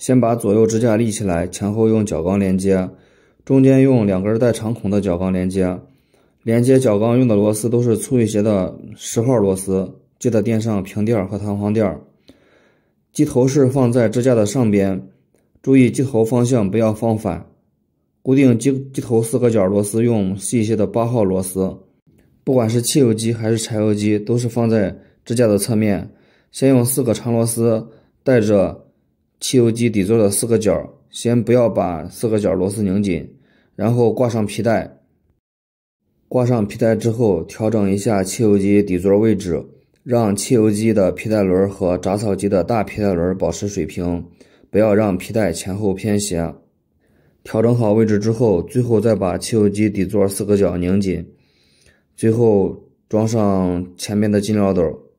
先把左右支架立起来，前后用角钢连接，中间用两根带长孔的角钢连接，连接角钢用的螺丝都是粗一些的十号螺丝，记得垫上平垫和弹簧垫。机头是放在支架的上边，注意机头方向不要放反。固定机机头四个角螺丝用细一些的八号螺丝。不管是汽油机还是柴油机，都是放在支架的侧面，先用四个长螺丝带着。汽油机底座的四个角，先不要把四个角螺丝拧紧，然后挂上皮带。挂上皮带之后，调整一下汽油机底座位置，让汽油机的皮带轮和铡草机的大皮带轮保持水平，不要让皮带前后偏斜。调整好位置之后，最后再把汽油机底座四个角拧紧。最后装上前面的进料斗。